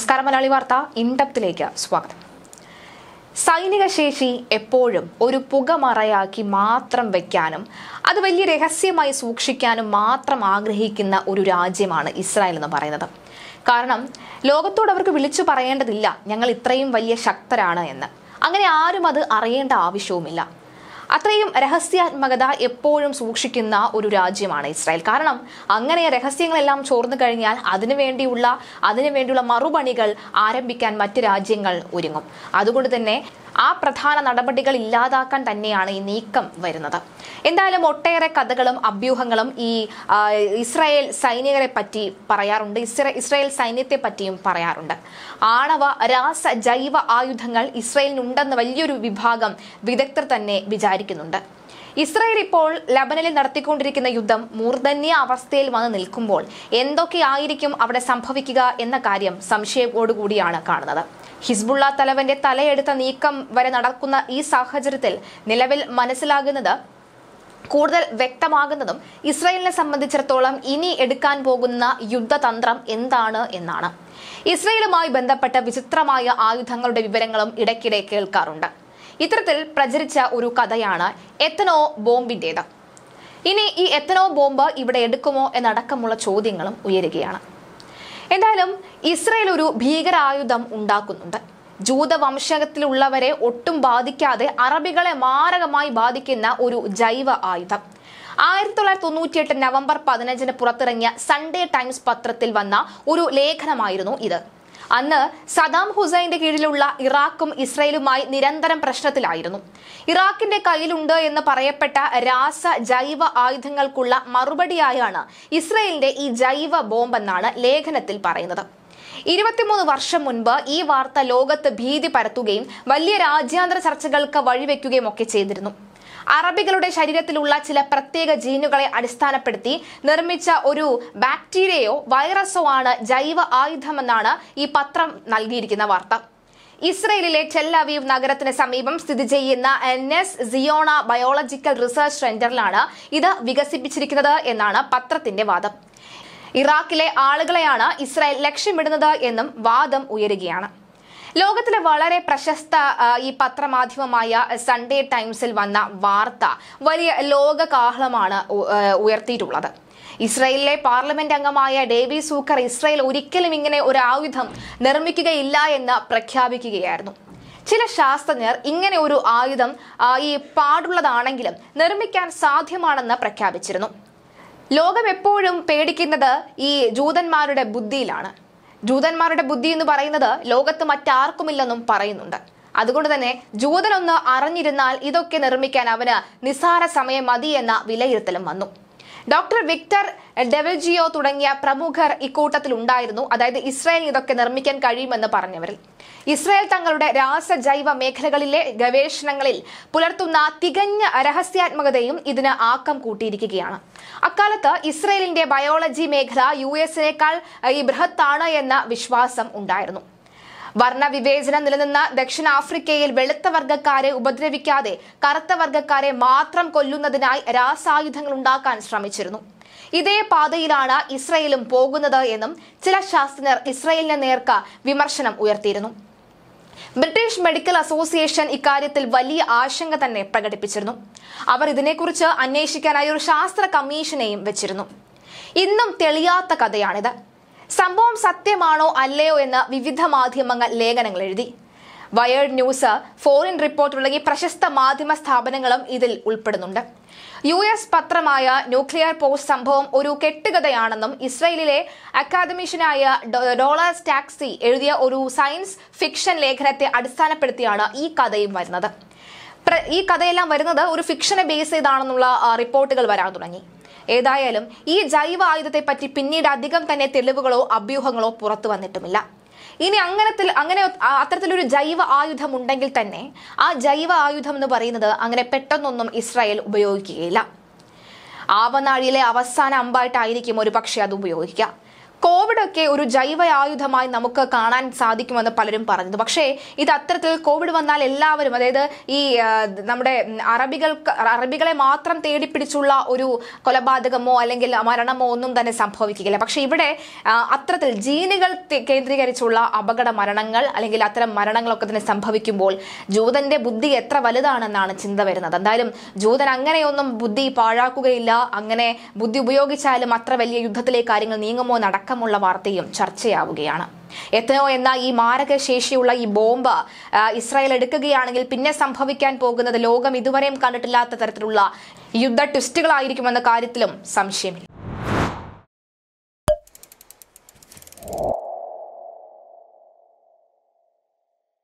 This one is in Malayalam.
നമസ്കാരം മലയാളി വാർത്ത ഇൻഡപ്തിലേക്ക് സ്വാഗതം സൈനിക ശേഷി എപ്പോഴും ഒരു പുകമറയാക്കി മാത്രം വയ്ക്കാനും അത് വലിയ രഹസ്യമായി സൂക്ഷിക്കാനും മാത്രം ആഗ്രഹിക്കുന്ന ഒരു രാജ്യമാണ് ഇസ്രായേൽ എന്ന് പറയുന്നത് കാരണം ലോകത്തോട് അവർക്ക് വിളിച്ചു പറയേണ്ടതില്ല ഞങ്ങൾ ഇത്രയും വലിയ ശക്തരാണ് എന്ന് അങ്ങനെ ആരും അത് അറിയേണ്ട ആവശ്യവുമില്ല അത്രയും രഹസ്യാത്മകത എപ്പോഴും സൂക്ഷിക്കുന്ന ഒരു രാജ്യമാണ് ഇസ്രായേൽ കാരണം അങ്ങനെ രഹസ്യങ്ങളെല്ലാം ചോർന്നു കഴിഞ്ഞാൽ അതിനുവേണ്ടിയുള്ള അതിനുവേണ്ടിയുള്ള മറുപണികൾ ആരംഭിക്കാൻ മറ്റ് രാജ്യങ്ങൾ ഒരുങ്ങും അതുകൊണ്ട് തന്നെ ആ പ്രധാന നടപടികൾ ഇല്ലാതാക്കാൻ തന്നെയാണ് ഈ നീക്കം വരുന്നത് എന്തായാലും ഒട്ടേറെ കഥകളും അഭ്യൂഹങ്ങളും ഈ ഇസ്രായേൽ സൈനികരെ പറ്റി പറയാറുണ്ട് ഇസ്രായേൽ സൈന്യത്തെ പറ്റിയും പറയാറുണ്ട് ആണവ രാസ ജൈവ ആയുധങ്ങൾ ഇസ്രായേലിനുണ്ടെന്ന് വലിയൊരു വിഭാഗം വിദഗ്ധർ തന്നെ വിചാരിക്കുന്നുണ്ട് ഇസ്രായേൽ ഇപ്പോൾ ലബനനിൽ നടത്തിക്കൊണ്ടിരിക്കുന്ന യുദ്ധം മൂർധന്യ അവസ്ഥയിൽ വന്ന് നിൽക്കുമ്പോൾ എന്തൊക്കെയായിരിക്കും അവിടെ സംഭവിക്കുക എന്ന കാര്യം സംശയത്തോടുകൂടിയാണ് കാണുന്നത് ഹിസ്ബുള്ള തലവന്റെ തലയെടുത്ത നീക്കം വരെ നടക്കുന്ന ഈ സാഹചര്യത്തിൽ നിലവിൽ മനസ്സിലാകുന്നത് കൂടുതൽ വ്യക്തമാകുന്നതും ഇസ്രയേലിനെ സംബന്ധിച്ചിടത്തോളം ഇനി എടുക്കാൻ പോകുന്ന യുദ്ധതന്ത്രം എന്താണ് എന്നാണ് ഇസ്രയേലുമായി ബന്ധപ്പെട്ട വിചിത്രമായ ആയുധങ്ങളുടെ വിവരങ്ങളും ഇടയ്ക്കിടെ കേൾക്കാറുണ്ട് ഇത്തരത്തിൽ പ്രചരിച്ച ഒരു കഥയാണ് എത്തനോ ബോംബിൻ്റേത് ഇനി ഈ എത്തനോ ബോംബ് ഇവിടെ എടുക്കുമോ എന്നടക്കമുള്ള ചോദ്യങ്ങളും ഉയരുകയാണ് എന്തായാലും ഇസ്രയേൽ ഒരു ഭീകരായുധം ഉണ്ടാക്കുന്നുണ്ട് ജൂതവംശത്തിലുള്ളവരെ ഒട്ടും ബാധിക്കാതെ അറബികളെ മാരകമായി ബാധിക്കുന്ന ഒരു ജൈവ ആയുധം ആയിരത്തി തൊള്ളായിരത്തി തൊണ്ണൂറ്റിയെട്ട് നവംബർ പതിനഞ്ചിന് പുറത്തിറങ്ങിയ സൺഡേ ടൈംസ് പത്രത്തിൽ വന്ന ഒരു ലേഖനമായിരുന്നു ഇത് അന്ന് സദാം ഹുസൈന്റെ കീഴിലുള്ള ഇറാഖും ഇസ്രയേലുമായി നിരന്തരം പ്രശ്നത്തിലായിരുന്നു ഇറാഖിന്റെ കയ്യിലുണ്ട് എന്ന് പറയപ്പെട്ട രാസ ജൈവ ആയുധങ്ങൾക്കുള്ള മറുപടിയായാണ് ഇസ്രയേലിന്റെ ഈ ജൈവ ബോംബെന്നാണ് ലേഖനത്തിൽ പറയുന്നത് ഇരുപത്തിമൂന്ന് വർഷം മുൻപ് ഈ വാർത്ത ലോകത്ത് ഭീതി പരത്തുകയും വലിയ രാജ്യാന്തര ചർച്ചകൾക്ക് വഴിവെക്കുകയും ഒക്കെ ചെയ്തിരുന്നു അറബികളുടെ ശരീരത്തിലുള്ള ചില പ്രത്യേക ജീനുകളെ അടിസ്ഥാനപ്പെടുത്തി നിർമ്മിച്ച ഒരു ബാക്ടീരിയയോ വൈറസോ ആണ് ജൈവ ആയുധമെന്നാണ് ഈ പത്രം നൽകിയിരിക്കുന്ന വാർത്ത ഇസ്രയേലിലെ ടെല്ലവീവ് നഗരത്തിന് സമീപം സ്ഥിതി ചെയ്യുന്ന എൻ എസ് സിയോണ ബയോളജിക്കൽ റിസർച്ച് സെന്ററിലാണ് ഇത് വികസിപ്പിച്ചിരിക്കുന്നത് എന്നാണ് പത്രത്തിന്റെ വാദം ഇറാഖിലെ ആളുകളെയാണ് ഇസ്രായേൽ ലക്ഷ്യമിടുന്നത് എന്നും വാദം ഉയരുകയാണ് ലോകത്തിലെ വളരെ പ്രശസ്ത ഈ പത്രമാധ്യമമായ സൺഡേ ടൈംസിൽ വന്ന വാർത്ത വലിയ ലോക കാഹളമാണ് ഉയർത്തിയിട്ടുള്ളത് ഇസ്രയേലിലെ പാർലമെന്റ് അംഗമായ ഡേവി സൂക്കർ ഇസ്രയേൽ ഒരിക്കലും ഇങ്ങനെ ഒരു ആയുധം നിർമ്മിക്കുകയില്ല എന്ന് പ്രഖ്യാപിക്കുകയായിരുന്നു ചില ശാസ്ത്രജ്ഞർ ഇങ്ങനെ ഒരു ആയുധം ഈ പാടുള്ളതാണെങ്കിലും നിർമ്മിക്കാൻ സാധ്യമാണെന്ന് പ്രഖ്യാപിച്ചിരുന്നു ലോകം എപ്പോഴും പേടിക്കുന്നത് ഈ ജൂതന്മാരുടെ ബുദ്ധിയിലാണ് ജൂതന്മാരുടെ ബുദ്ധി എന്ന് പറയുന്നത് ലോകത്ത് മറ്റാർക്കുമില്ലെന്നും പറയുന്നുണ്ട് അതുകൊണ്ട് തന്നെ ജൂതനൊന്ന് അറിഞ്ഞിരുന്നാൽ ഇതൊക്കെ നിർമ്മിക്കാൻ അവന് നിസ്സാര സമയം മതി എന്ന വിലയിരുത്തലും വന്നു ഡോക്ടർ വിക്ടർ ഡെവൽജിയോ തുടങ്ങിയ പ്രമുഖർ ഉണ്ടായിരുന്നു അതായത് ഇസ്രായേലിന് ഇതൊക്കെ നിർമ്മിക്കാൻ കഴിയുമെന്ന് പറഞ്ഞവരിൽ ഇസ്രായേൽ തങ്ങളുടെ രാസജൈവ മേഖലകളിലെ ഗവേഷണങ്ങളിൽ പുലർത്തുന്ന തികഞ്ഞ രഹസ്യാത്മകതയും ഇതിന് ആക്കം കൂട്ടിയിരിക്കുകയാണ് അക്കാലത്ത് ഇസ്രായേലിന്റെ ബയോളജി മേഖല യു എസിനേക്കാൾ ഈ ബൃഹത്താണ് എന്ന വിശ്വാസം ഉണ്ടായിരുന്നു വർണ്ണവിവേചനം നിലനിന്ന ദക്ഷിണാഫ്രിക്കയിൽ വെളുത്ത വർഗക്കാരെ ഉപദ്രവിക്കാതെ കറുത്ത വർഗക്കാരെ മാത്രം കൊല്ലുന്നതിനായി രാസായുധങ്ങൾ ഉണ്ടാക്കാൻ ശ്രമിച്ചിരുന്നു ഇതേ പാതയിലാണ് ഇസ്രയേലും പോകുന്നത് എന്നും ചില ശാസ്ത്രജ്ഞർ ഇസ്രയേലിനെ നേർക്ക് വിമർശനം ഉയർത്തിയിരുന്നു ബ്രിട്ടീഷ് മെഡിക്കൽ അസോസിയേഷൻ ഇക്കാര്യത്തിൽ വലിയ ആശങ്ക തന്നെ പ്രകടിപ്പിച്ചിരുന്നു അവർ ഇതിനെക്കുറിച്ച് അന്വേഷിക്കാനായി ഒരു ശാസ്ത്ര കമ്മീഷനെയും വെച്ചിരുന്നു ഇന്നും തെളിയാത്ത കഥയാണിത് സംഭവം സത്യമാണോ അല്ലയോ എന്ന് വിവിധ മാധ്യമങ്ങൾ ലേഖനങ്ങൾ എഴുതി വയേർഡ് ന്യൂസ് ഫോറിൻ റിപ്പോർട്ട് തുടങ്ങി പ്രശസ്ത മാധ്യമ സ്ഥാപനങ്ങളും ഇതിൽ ഉൾപ്പെടുന്നുണ്ട് യു എസ് പത്രമായ ന്യൂക്ലിയർ പോസ്റ്റ് സംഭവം ഒരു കെട്ടുകഥയാണെന്നും ഇസ്രയേലിലെ അക്കാദമിഷ്യനായ ഡോളർ സ്റ്റാക്സി എഴുതിയ ഒരു സയൻസ് ഫിക്ഷൻ ലേഖനത്തെ അടിസ്ഥാനപ്പെടുത്തിയാണ് ഈ കഥയും വരുന്നത് ഈ കഥയെല്ലാം വരുന്നത് ഒരു ഫിക്ഷനെ ബേസ് ചെയ്താണെന്നുള്ള റിപ്പോർട്ടുകൾ വരാൻ തുടങ്ങി ഏതായാലും ഈ ജൈവ ആയുധത്തെപ്പറ്റി പിന്നീട് അധികം തന്നെ തെളിവുകളോ അഭ്യൂഹങ്ങളോ പുറത്തു വന്നിട്ടുമില്ല ഇനി അങ്ങനത്തിൽ അങ്ങനെ അത്തരത്തിലൊരു ജൈവ ആയുധം ഉണ്ടെങ്കിൽ തന്നെ ആ ജൈവ ആയുധം എന്ന് പറയുന്നത് അങ്ങനെ പെട്ടെന്നൊന്നും ഇസ്രായേൽ ഉപയോഗിക്കുകയില്ല ആവനാഴിയിലെ അവസാന അമ്പായിട്ടായിരിക്കും ഒരു പക്ഷേ അത് ഉപയോഗിക്കുക കോവിഡ് ഒക്കെ ഒരു ജൈവ ആയുധമായി നമുക്ക് കാണാൻ സാധിക്കുമെന്ന് പലരും പറഞ്ഞത് പക്ഷേ ഇത് അത്തരത്തിൽ കോവിഡ് വന്നാൽ എല്ലാവരും അതായത് ഈ നമ്മുടെ അറബികൾ അറബികളെ മാത്രം തേടി പിടിച്ചുള്ള ഒരു കൊലപാതകമോ അല്ലെങ്കിൽ മരണമോ ഒന്നും തന്നെ സംഭവിക്കില്ല പക്ഷേ ഇവിടെ അത്തരത്തിൽ ജീനുകൾ കേന്ദ്രീകരിച്ചുള്ള അപകട മരണങ്ങൾ അല്ലെങ്കിൽ അത്തരം മരണങ്ങളൊക്കെ തന്നെ സംഭവിക്കുമ്പോൾ ജൂതന്റെ ബുദ്ധി എത്ര വലുതാണെന്നാണ് ചിന്ത വരുന്നത് എന്തായാലും ജൂതൻ അങ്ങനെയൊന്നും ബുദ്ധി പാഴാക്കുകയില്ല അങ്ങനെ ബുദ്ധി ഉപയോഗിച്ചാലും അത്ര വലിയ യുദ്ധത്തിലെ കാര്യങ്ങൾ നീങ്ങുമോ നടക്കും അടക്കമുള്ള വാർത്തയും ചർച്ചയാവുകയാണ് എത്തനോ എന്ന ഈ മാരക ശേഷിയുള്ള ഈ ബോംബ് ഇസ്രായേൽ എടുക്കുകയാണെങ്കിൽ പിന്നെ സംഭവിക്കാൻ പോകുന്നത് ലോകം ഇതുവരെയും കണ്ടിട്ടില്ലാത്ത തരത്തിലുള്ള യുദ്ധ ട്വിസ്റ്റുകളായിരിക്കുമെന്ന കാര്യത്തിലും സംശയമില്ല